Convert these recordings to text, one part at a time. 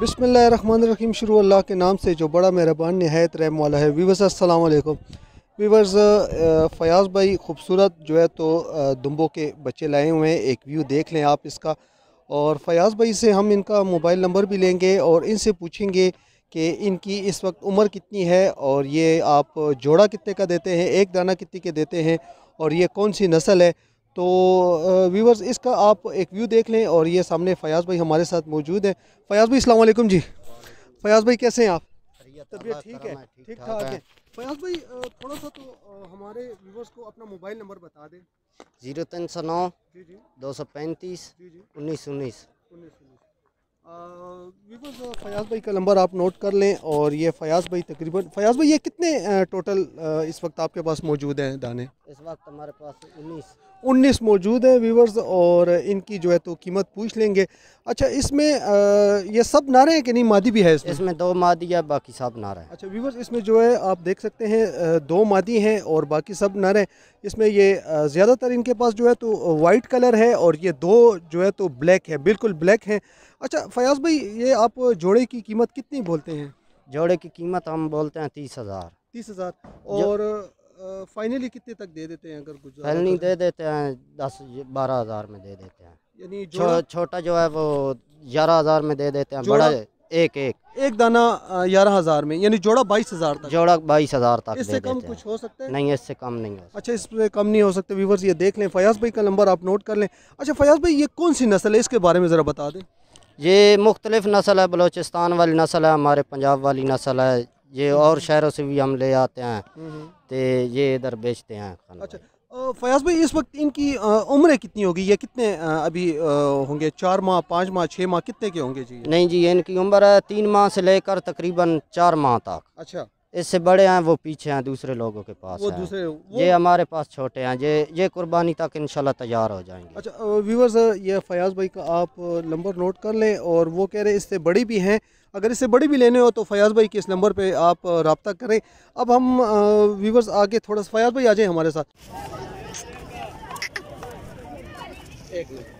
बिसमीम शुरू अल्लाह के नाम से जो बड़ा मेहरबान नहायत रहम वाला है वीवर्स वालेकुम वीवर्स फयाज़ भाई खूबसूरत जो है तो दुम्बों के बच्चे लाए हुए हैं एक व्यू देख लें आप इसका और फयाज़ भाई से हम इनका मोबाइल नंबर भी लेंगे और इनसे पूछेंगे कि इनकी इस वक्त उम्र कितनी है और ये आप जोड़ा कितने का देते हैं एक दाना कितने के देते हैं और ये कौन सी नस्ल है तो व्यूवर्स इसका आप एक व्यू देख लें और ये सामने फ़याज़ भाई हमारे साथ मौजूद हैं फ़याज़ भाई अलैक्म जी फ़याज़ भाई कैसे हैं आप तबीयत ठीक है ठीक ठाक है फयाज भाई थोड़ा सा तो हमारे व्यूवर्स को अपना मोबाइल नंबर बता दें जीरो तीन सौ नौ दो सौ पैंतीस उन्नीस उन्नीस व्यूवर्स फयाज भाई का नंबर आप नोट कर लें और ये फयाज भाई तकरीबन फयाज भाई ये कितने टोटल इस वक्त आपके पास मौजूद हैं दाने इस वक्त हमारे पास उन्नीस उन्नीस मौजूद हैं व्यूवर्स और इनकी जो है तो कीमत पूछ लेंगे अच्छा इसमें ये सब नारे हैं कि नहीं मादी भी है इसमें इसमें दो मादी है बाकी सब नारे हैं अच्छा व्यूवर्स इसमें जो है आप देख सकते हैं दो मादी हैं और बाकी सब नारे हैं इसमें ये ज़्यादातर इनके पास जो है तो वाइट कलर है और ये दो जो है तो ब्लैक है बिल्कुल ब्लैक हैं अच्छा फयाज भाई ये आप जोड़े की कीमत कितनी बोलते हैं जोड़े की कीमत हम बोलते हैं तीस हज़ार तीस हज़ार और फाइनली कितने तक दे देते हैं अगर गुजरात फाइनली दे देते हैं दस बारह हज़ार में दे देते हैं यानी छोटा जो है वो ग्यारह हज़ार में दे देते हैं बड़ा एक एक एक दाना ग्यारह हज़ार में यानी जोड़ा बाईस हज़ार तक जोड़ा बाईस हज़ार तक इससे कम कुछ हो सकता है नहीं इससे कम नहीं हो अच्छा इससे कम नहीं हो सकते व्यूवर्स ये देख लें फ़याज़ भाई का नंबर आप नोट कर लें अच्छा फ़याज़ भाई ये कौन सी नस्ल है इसके बारे में ज़रा बता दें ये मुख्तलिफ नस्ल है बलोचिस्तान वाली नस्ल है हमारे पंजाब वाली नस्ल है ये और शहरों से भी हम ले आते हैं तो ये इधर बेचते हैं अच्छा फयाज भाई इस वक्त इनकी उम्र कितनी होगी ये कितने अभी होंगे चार माह पाँच माह छः माह कितने के होंगे जी नहीं जी इनकी उम्र है तीन माह से लेकर तकरीबन चार माह तक अच्छा इससे बड़े हैं वो पीछे हैं दूसरे लोगों के पास वो दूसरे वो... ये हमारे पास छोटे हैं ये ये कुर्बानी तक इंशाल्लाह तैयार हो जाएंगे अच्छा व्यूवर्स ये फयाज़ भाई का आप नंबर नोट कर लें और वो कह रहे हैं इससे बड़ी भी हैं अगर इससे बड़ी भी लेने हो तो फयाज़ भाई के इस नंबर पे आप रबता करें अब हम व्यूवर्स आगे थोड़ा सा फयाज़ भाई आ जाए हमारे साथ एक मिनट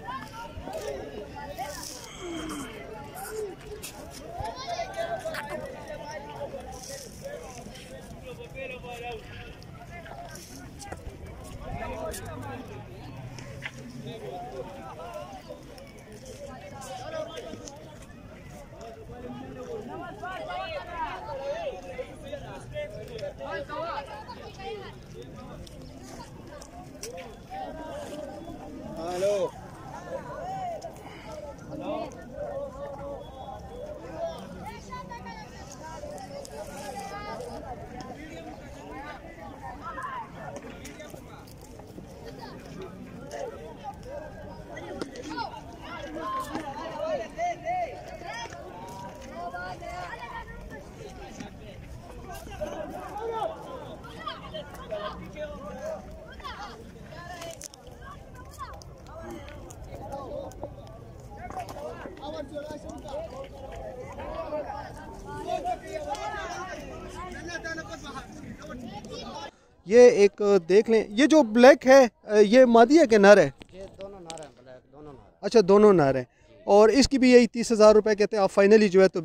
ये एक देख लें ये जो ब्लैक है ये मादी है कि नर है ये दोनों नर हैं ब्लैक दोनों नर अच्छा दोनों नर हैं और इसकी भी यही तीस हज़ार रुपये कहते हैं आप फाइनली जो है तो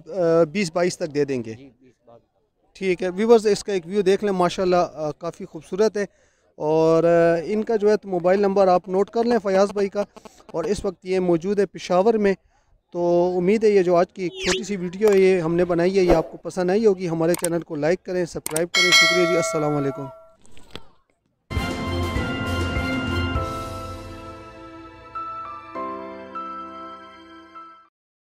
बीस बाईस तक दे देंगे ठीक है व्यूवर्स इसका एक व्यू देख लें माशाल्लाह काफ़ी खूबसूरत है और इनका जो है तो मोबाइल नंबर आप नोट कर लें फ़याज़ भाई का और इस वक्त ये मौजूद है पिशावर में तो उम्मीद है ये जो आज की छोटी सी वीडियो है ये हमने बनाई है ये आपको पसंद आई होगी हमारे चैनल को लाइक करें सब्सक्राइब करें शुक्रिया जी असलकम